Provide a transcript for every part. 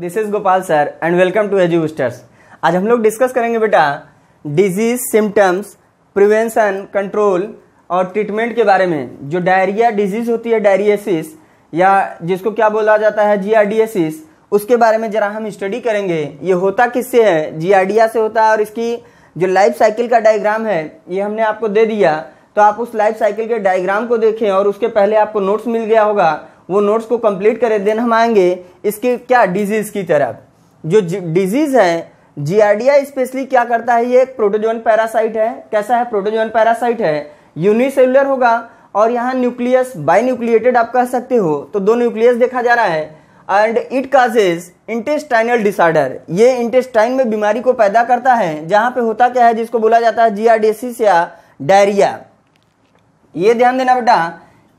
this is Gopal sir and welcome to AG boosters आज हम लोग डिस्कस करेंगे बेटा डिजीज सिम्टम्स प्रिवेंशन कंट्रोल और ट्रीटमेंट के बारे में जो डायरिया डिजीज होती है डायरियासिस या जिसको क्या बोला जाता है जीआरडीएसिस उसके बारे में ज़रा हम स्टडी करेंगे ये होता किससे है जीआरडिया से होता है और इसकी जो लाइफ साइकिल का डायग्राम है ये हमने आपको दे दिया तो आप उस लाइफ साइकिल के डायग्राम को देखें और उसके पहले आपको नोट्स मिल गया होगा वो नोट्स को कंप्लीट करें देन हम आएंगे इसके क्या डिजीज़ की तरफ जो डिजीज़ है जीआरडीआ स्पेशली क्या करता है ये एक प्रोटोजोन पैरासाइट है कैसा है प्रोटोजोन पैरासाइट है यूनिसेलुलर होगा और यहाँ न्यूक्लियस बाई न्यूक्लिएटेड आप कह सकते हो तो दो न्यूक्लियस देखा जा रहा है and it causes intestinal disorder ये इंटेस्टाइन में बीमारी को पैदा करता है जहाँ पे होता क्या है जिसको बोला जाता है जीआरडेसिस या डायरिया ये ध्यान देना बेटा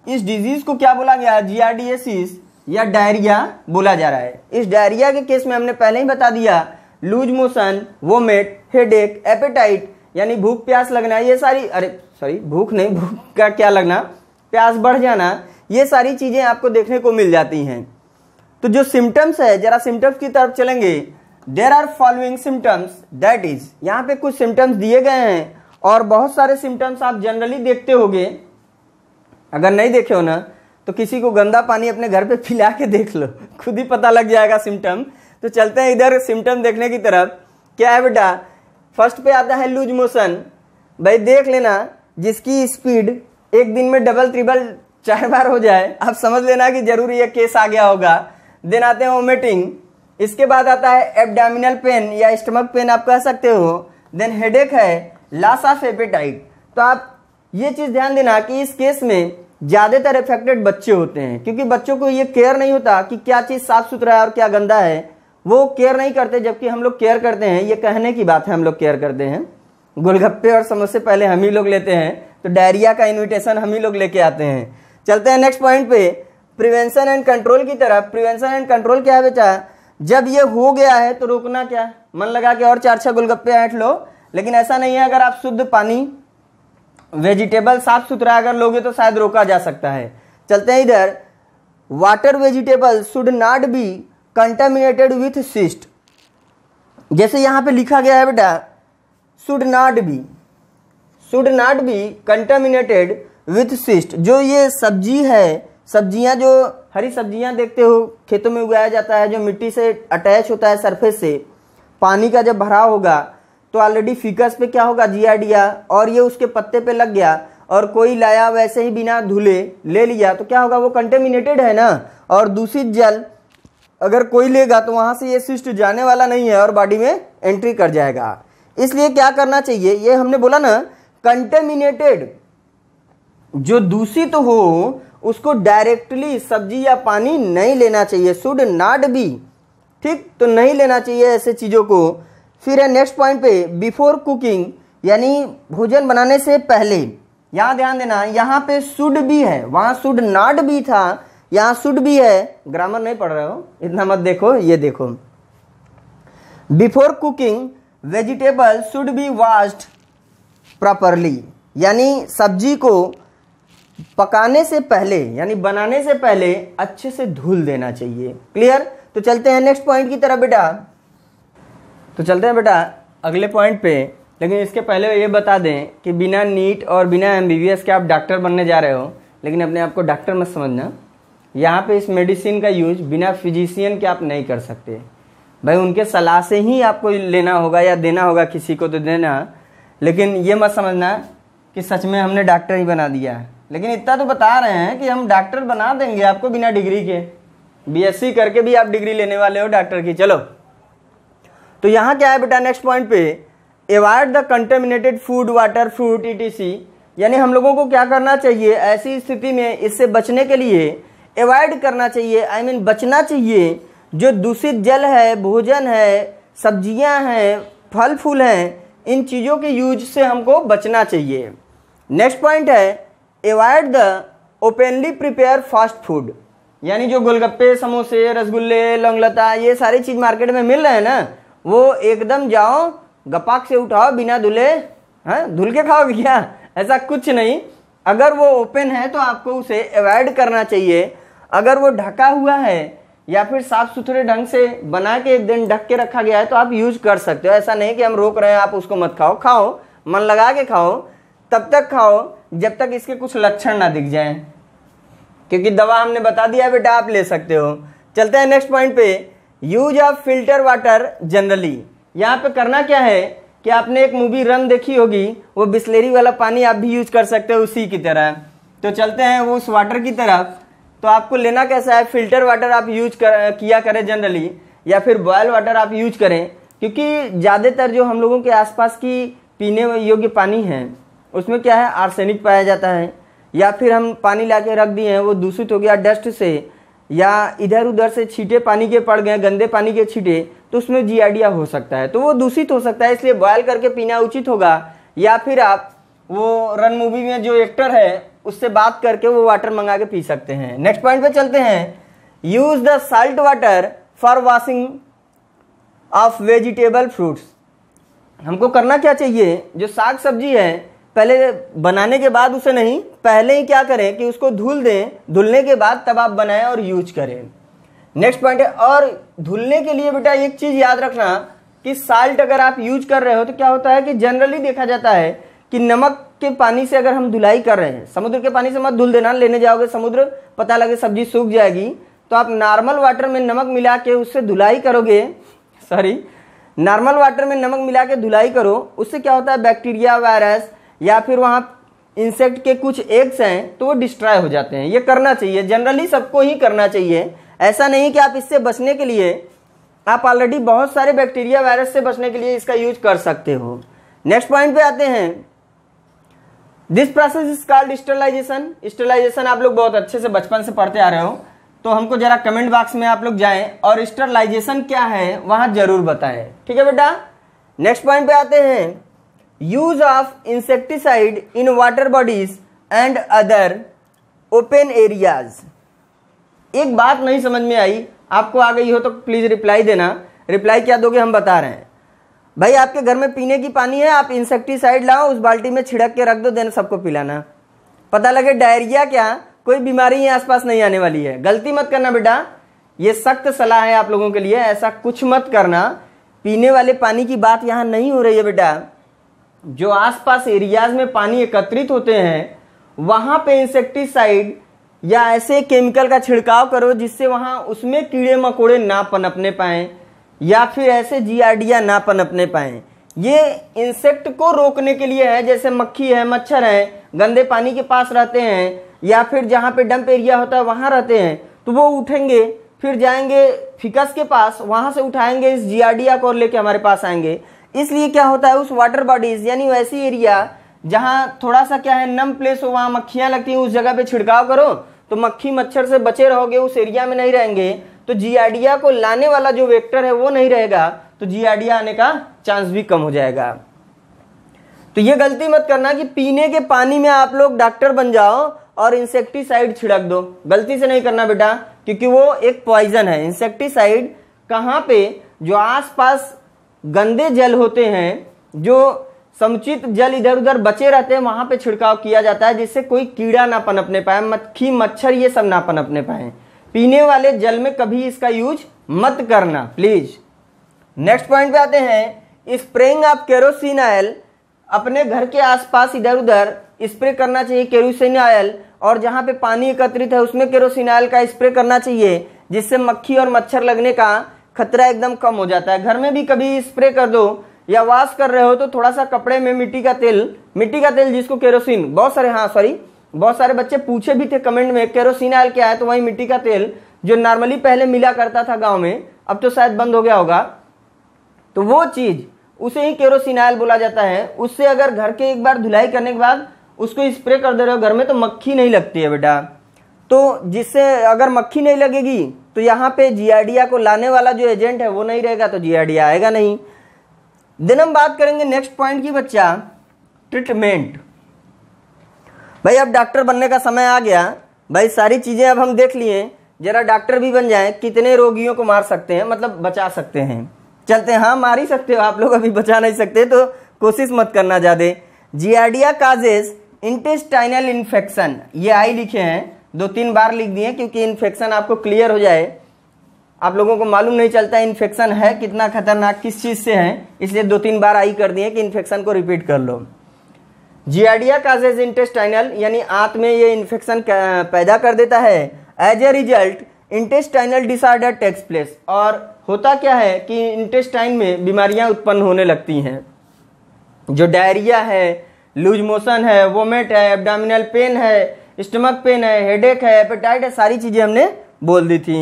इस डिजीज को क्या बोला गया जीआरडीएसिस या डायरिया बोला जा रहा है इस डायरिया के केस में हमने पहले ही बता दिया लूज मोशन वोमेट एक एपेटाइट यानी भूख प्यास लगना ये सारी अरे सॉरी भूख नहीं भूख का क्या लगना प्यास बढ़ जाना ये सारी चीज़ें आपको देखने को मिल जाती हैं तो जो सिम्टम्स है जरा सिम्टम्स की तरफ चलेंगे there are following symptoms that is यहाँ पे कुछ सिम्टम्स दिए गए हैं और बहुत सारे सिम्टम्स आप जनरली देखते होंगे अगर नहीं देखे हो ना तो किसी को गंदा पानी अपने घर पे पिला के देख लो खुद ही पता लग जाएगा सिम्टम तो चलते हैं इधर सिम्टम देखने की तरफ क्या है बेटा फर्स्ट पे आता है लूज मोशन भाई देख लेना जिसकी स्पीड एक दिन में डबल ट्रिबल चार बार हो जाए आप समझ लेना कि जरूर यह केस आ गया होगा देन आते हैं वोमिटिंग इसके बाद आता है एबडामिनल पेन या स्टमक पेन आप कह सकते हो देन हेडेक है लास ऑफ एपेटाइट तो आप ये चीज़ ध्यान देना कि इस केस में ज़्यादातर इफेक्टेड बच्चे होते हैं क्योंकि बच्चों को ये केयर नहीं होता कि क्या चीज़ साफ़ सुथरा है और क्या गंदा है वो केयर नहीं करते जबकि हम लोग केयर करते हैं ये कहने की बात है हम लोग केयर करते हैं गोलगप्पे और समोसे पहले हम ही लोग लेते हैं तो डायरिया का इन्विटेशन हम ही लोग लेके आते हैं चलते हैं नेक्स्ट पॉइंट पे प्रिवेंशन एंड कंट्रोल की तरफ प्रिवेंशन एंड कंट्रोल क्या है बेटा जब ये हो गया है तो रोकना क्या मन लगा के और चार छः गोलगप्पे ऐंठ लो लेकिन ऐसा नहीं है अगर आप शुद्ध पानी वेजिटेबल साफ सुथरा अगर लोगे तो शायद रोका जा सकता है चलते हैं इधर water vegetable should not be contaminated with cyst जैसे यहाँ पे लिखा गया है बेटा should not be should not be contaminated with cyst जो ये सब्जी है सब्जियाँ जो हरी सब्जियाँ देखते हो खेतों में उगाया जाता है जो मिट्टी से अटैच होता है सरफेस से पानी का जब भराव होगा तो ऑलरेडी फिकस पे क्या होगा जिया डिया और ये उसके पत्ते पे लग गया और कोई लाया वैसे ही बिना धुले ले लिया तो क्या होगा वो कंटेमिनेटेड है ना और दूषित जल अगर कोई लेगा तो वहाँ से ये सिस्ट जाने वाला नहीं है और बॉडी में एंट्री कर जाएगा इसलिए क्या करना चाहिए ये हमने बोला ना कंटेमिनेटेड जो दूषित तो हो उसको डायरेक्टली सब्जी या पानी नहीं लेना चाहिए शुड नाट बी ठीक तो नहीं लेना चाहिए ऐसे चीज़ों को फिर है नेक्स्ट पॉइंट पे बिफोर कुकिंग यानी भोजन बनाने से पहले यहाँ ध्यान देना यहाँ पे शुड भी है वहाँ शुड नॉट भी था यहाँ शुड भी है ग्रामर नहीं पढ़ रहे हो इतना मत देखो ये देखो before cooking vegetable should be washed properly यानी सब्जी को पकाने से पहले यानी बनाने से पहले अच्छे से धुल देना चाहिए क्लियर तो चलते हैं नेक्स्ट पॉइंट की तरफ बेटा तो चलते हैं बेटा अगले पॉइंट पे लेकिन इसके पहले ये बता दें कि बिना नीट और बिना एम के आप डॉक्टर बनने जा रहे हो लेकिन अपने आप को डॉक्टर मत समझना यहाँ पे इस मेडिसिन का यूज बिना फिजिशियन के आप नहीं कर सकते भाई उनके सलाह से ही आपको लेना होगा या देना होगा किसी को तो देना लेकिन ये मत समझना कि सच में हमने डॉक्टर ही बना दिया है लेकिन इतना तो बता रहे हैं कि हम डॉक्टर बना देंगे आपको बिना डिग्री के बीएससी करके भी आप डिग्री लेने वाले हो डॉक्टर की चलो तो यहाँ क्या है बेटा नेक्स्ट पॉइंट पे avoid the contaminated food water fruit ई यानी हम लोगों को क्या करना चाहिए ऐसी स्थिति में इससे बचने के लिए एवॉड करना चाहिए आई I मीन mean, बचना चाहिए जो दूषित जल है भोजन है सब्जियां हैं फल फूल हैं इन चीज़ों के यूज से हमको बचना चाहिए नेक्स्ट पॉइंट है avoid the openly prepare fast food यानी जो गोलगप्पे समोसे रसगुल्ले लौंगलता ये सारी चीज़ मार्केट में मिल रहे हैं ना वो एकदम जाओ गपाक से उठाओ बिना धुले हाँ धुल के खाओ क्या ऐसा कुछ नहीं अगर वो ओपन है तो आपको उसे अवॉइड करना चाहिए अगर वो ढका हुआ है या फिर साफ सुथरे ढंग से बना के एक दिन ढक के रखा गया है तो आप यूज कर सकते हो ऐसा नहीं कि हम रोक रहे हैं आप उसको मत खाओ खाओ मन लगा के खाओ तब तक खाओ जब तक इसके कुछ लक्षण ना दिख जाएं क्योंकि दवा हमने बता दिया बेटा आप ले सकते हो चलते हैं नेक्स्ट पॉइंट पे use of filter water generally यहाँ पे करना क्या है कि आपने एक मूवी रन देखी होगी वो बिस्लेरी वाला पानी आप भी यूज कर सकते हो उसी की तरह तो चलते हैं उस वाटर की तरफ तो आपको लेना कैसा है फिल्टर वाटर आप यूज कर, किया करें जनरली या फिर बॉयल वाटर आप यूज करें क्योंकि ज़्यादातर जो हम लोगों के आसपास की पीने योग्य पानी है उसमें क्या है आर्सेनिक पाया जाता है या फिर हम पानी ला के रख दिए हैं वो दूषित हो गया डस्ट से या इधर उधर से छीटे पानी के पड़ गए गंदे पानी के छीटे तो उसमें जीआरडिया हो सकता है तो वो दूषित हो सकता है इसलिए बॉयल करके पीना उचित होगा या फिर आप वो रन मूवी में जो एक्टर है उससे बात करके वो वाटर मंगा के पी सकते हैं नेक्स्ट पॉइंट पे चलते हैं use the salt water for washing of vegetable fruits हमको करना क्या चाहिए जो साग सब्जी है पहले बनाने के बाद उसे नहीं पहले ही क्या करें कि उसको धुल दें धुलने के बाद तब आप बनाएं और यूज करें नेक्स्ट पॉइंट है और धुलने के लिए बेटा एक चीज़ याद रखना कि साल्ट अगर आप यूज कर रहे हो तो क्या होता है कि जनरली देखा जाता है कि नमक के पानी से अगर हम धुलाई कर रहे हैं समुद्र के पानी से मत धुल देना लेने जाओगे समुद्र पता लगे सब्जी सूख जाएगी तो आप नॉर्मल वाटर में नमक मिला के उससे धुलाई करोगे सॉरी नॉर्मल वाटर में नमक मिला के धुलाई करो उससे क्या होता है बैक्टीरिया वायरस या फिर वहाँ इंसेक्ट के कुछ एग्स हैं तो वो डिस्ट्रॉय हो जाते हैं ये करना चाहिए जनरली सबको ही करना चाहिए ऐसा नहीं कि आप इससे बचने के लिए आप ऑलरेडी बहुत सारे बैक्टीरिया वायरस से बचने के लिए इसका यूज कर सकते हो नेक्स्ट पॉइंट पे आते हैं this process is called sterilization sterilization आप लोग बहुत अच्छे से बचपन से पढ़ते आ रहे हो तो हमको जरा कमेंट बॉक्स में आप लोग जाए और स्टरलाइजेशन क्या है वहां जरूर बताएं ठीक है बेटा नेक्स्ट पॉइंट पे आते हैं use of insecticide in water bodies and other open areas एक बात नहीं समझ में आई आपको आ गई हो तो प्लीज़ रिप्लाई देना रिप्लाई क्या दोगे हम बता रहे हैं भाई आपके घर में पीने की पानी है आप इंसेक्टिसाइड लाओ उस बाल्टी में छिड़क के रख दो देना सबको पिलाना पता लगे डायरिया क्या कोई बीमारी यहाँ आसपास नहीं आने वाली है गलती मत करना बेटा ये सख्त सलाह है आप लोगों के लिए ऐसा कुछ मत करना पीने वाले पानी की बात यहाँ नहीं हो रही है बेटा जो आसपास एरियाज में पानी एकत्रित होते हैं वहाँ पे इंसेक्टिसाइड या ऐसे केमिकल का छिड़काव करो जिससे वहाँ उसमें कीड़े मकोड़े ना पनपने पाएँ या फिर ऐसे डिया ना पनपने पाएँ ये इंसेक्ट को रोकने के लिए है जैसे मक्खी है मच्छर हैं गंदे पानी के पास रहते हैं या फिर जहाँ पे डंप एरिया होता है वहाँ रहते हैं तो वो उठेंगे फिर जाएंगे फिकस के पास वहाँ से उठाएंगे इस जीआरडिया को लेके हमारे पास आएंगे इसलिए क्या होता है उस वाटर बॉडीज यानी वैसी एरिया जहां थोड़ा सा क्या है नम प्लेस हो वहां मक्खियां लगती हैं उस जगह पे छिड़काव करो तो मक्खी मच्छर से बचे रहोगे उस एरिया में नहीं रहेंगे तो जीआडिया को लाने वाला जो वेक्टर है वो नहीं रहेगा तो जीआडिया आने का चांस भी कम हो जाएगा तो ये गलती मत करना कि पीने के पानी में आप लोग डॉक्टर बन जाओ और इंसेक्टिसाइड छिड़क दो गलती से नहीं करना बेटा क्योंकि वो एक पॉइजन है इंसेक्टिसाइड कहाँ पे जो आसपास गंदे जल होते हैं जो समुचित जल इधर उधर बचे रहते हैं वहां पे छिड़काव किया जाता है जिससे कोई कीड़ा ना पनपने पाए मक्खी मच्छर ये सब ना पनपने पाए पीने वाले जल में कभी इसका यूज मत करना प्लीज नेक्स्ट पॉइंट पे आते हैं स्प्रेइंग ऑफ केरोसिन ऑयल अपने घर के आसपास इधर उधर स्प्रे करना चाहिए केरोसिन ऑयल और जहाँ पे पानी एकत्रित है उसमें केरोसिन ऑयल का स्प्रे करना चाहिए जिससे मक्खी और मच्छर लगने का खतरा एकदम कम हो जाता है घर में भी कभी स्प्रे कर दो या वाश कर रहे हो तो थोड़ा सा कपड़े में मिट्टी का तेल मिट्टी का तेल जिसको केरोसिन बहुत सारे हाँ सॉरी बहुत सारे बच्चे पूछे भी थे कमेंट में केरोसिन आयल क्या है तो वही मिट्टी का तेल जो नॉर्मली पहले मिला करता था गाँव में अब तो शायद बंद हो गया होगा तो वो चीज़ उसे ही केरोसिन आयल बोला जाता है उससे अगर घर के एक बार धुलाई करने के बाद उसको स्प्रे कर दे रहे हो घर में तो मक्खी नहीं लगती है बेटा तो जिससे अगर मक्खी नहीं लगेगी तो यहाँ पे जीआरडीआ को लाने वाला जो एजेंट है वो नहीं रहेगा तो जीआरडीआ आएगा नहीं देन हम बात करेंगे नेक्स्ट पॉइंट की बच्चा ट्रीटमेंट भाई अब डॉक्टर बनने का समय आ गया भाई सारी चीज़ें अब हम देख लिए जरा डॉक्टर भी बन जाए कितने रोगियों को मार सकते हैं मतलब बचा सकते हैं चलते हैं हाँ मार ही सकते हो आप लोग अभी बचा नहीं सकते तो कोशिश मत करना ज़्यादा जियाडिया काजेज इंटेस्टाइनल इन्फेक्शन ये आई लिखे हैं दो तीन बार लिख दिए क्योंकि इन्फेक्शन आपको क्लियर हो जाए आप लोगों को मालूम नहीं चलता इन्फेक्शन है कितना खतरनाक किस चीज़ से है इसलिए दो तीन बार आई कर दिए कि इन्फेक्शन को रिपीट कर लो जियाडिया काजेज इंटेस्टाइनल यानी आंत में ये इन्फेक्शन पैदा कर देता है as a result intestinal disorder takes place और होता क्या है कि इंटेस्टाइन में बीमारियां उत्पन्न होने लगती हैं जो डायरिया है लूज मोशन है वोमेट है एब्डामिनल पेन है स्टमक पेन है हेडेक है एपेटाइट है सारी चीज़ें हमने बोल दी थी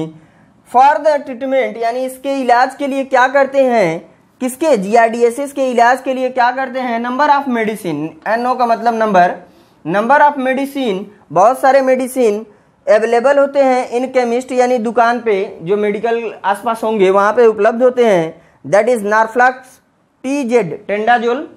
फॉर द ट्रीटमेंट यानी इसके इलाज के लिए क्या करते हैं किसके जीआरडीएसएस के इलाज के लिए क्या करते हैं नंबर ऑफ मेडिसिन एनओ का मतलब नंबर नंबर ऑफ मेडिसिन बहुत सारे मेडिसिन अवेलेबल होते हैं इन केमिस्ट यानी दुकान पे जो मेडिकल आसपास होंगे वहाँ पे उपलब्ध होते हैं that is Norflox T Z tinidazole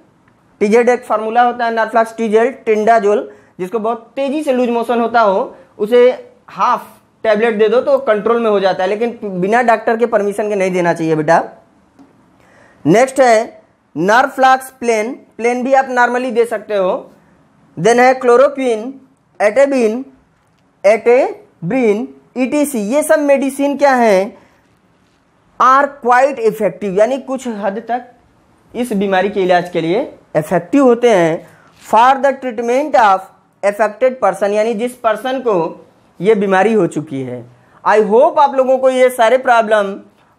T Z एक फार्मूला होता है नारफ्लाक्स टी जेड टेंडाजोल जिसको बहुत तेजी से लूज मोशन होता हो उसे हाफ टैबलेट दे दो तो कंट्रोल में हो जाता है लेकिन बिना डॉक्टर के परमिशन के नहीं देना चाहिए बेटा नेक्स्ट है नर्फ्लाक्स प्लेन प्लेन भी आप नॉर्मली दे सकते हो देन है क्लोरोक्विन एटेबिन एटेब्रिन ईटीसी ये सब मेडिसिन क्या हैं आर क्वाइट इफेक्टिव यानी कुछ हद तक इस बीमारी के इलाज के लिए इफेक्टिव होते हैं for the treatment of affected person यानी जिस पर्सन को ये बीमारी हो चुकी है आई होप आप लोगों को ये सारे प्रॉब्लम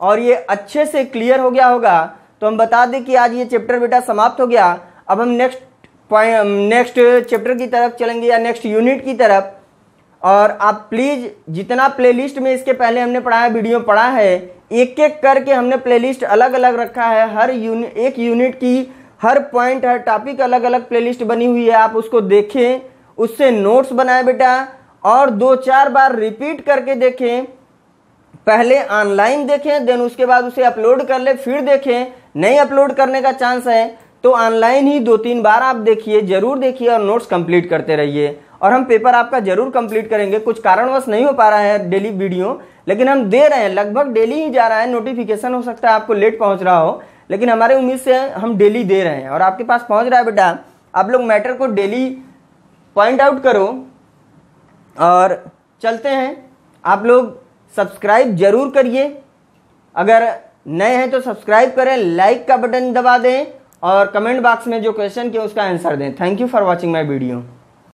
और ये अच्छे से क्लियर हो गया होगा तो हम बता दें कि आज ये चैप्टर बेटा समाप्त हो गया अब हम नेक्स्ट नेक्स्ट चैप्टर की तरफ चलेंगे या नेक्स्ट यूनिट की तरफ और आप प्लीज़ जितना प्लेलिस्ट में इसके पहले हमने पढ़ाया वीडियो पढ़ा है एक एक करके हमने प्लेलिस्ट अलग अलग रखा है हर यूनि एक यूनिट की हर पॉइंट हर टॉपिक अलग अलग प्लेलिस्ट बनी हुई है आप उसको देखें उससे नोट्स बनाए बेटा और दो चार बार रिपीट करके देखें पहले ऑनलाइन देखें देन उसके बाद उसे अपलोड कर ले फिर देखें नहीं अपलोड करने का चांस है तो ऑनलाइन ही दो तीन बार आप देखिए जरूर देखिए और नोट्स कंप्लीट करते रहिए और हम पेपर आपका जरूर कंप्लीट करेंगे कुछ कारणवश नहीं हो पा रहा है डेली वीडियो लेकिन हम दे रहे हैं लगभग डेली ही जा रहा है नोटिफिकेशन हो सकता है आपको लेट पहुंच रहा हो लेकिन हमारे उम्मीद से हम डेली दे रहे हैं और आपके पास पहुंच रहा है बेटा आप लोग मैटर को डेली पॉइंट आउट करो और चलते हैं आप लोग सब्सक्राइब जरूर करिए अगर नए हैं तो सब्सक्राइब करें लाइक का बटन दबा दें और कमेंट बॉक्स में जो क्वेश्चन किए उसका आंसर दें thank you for watching my video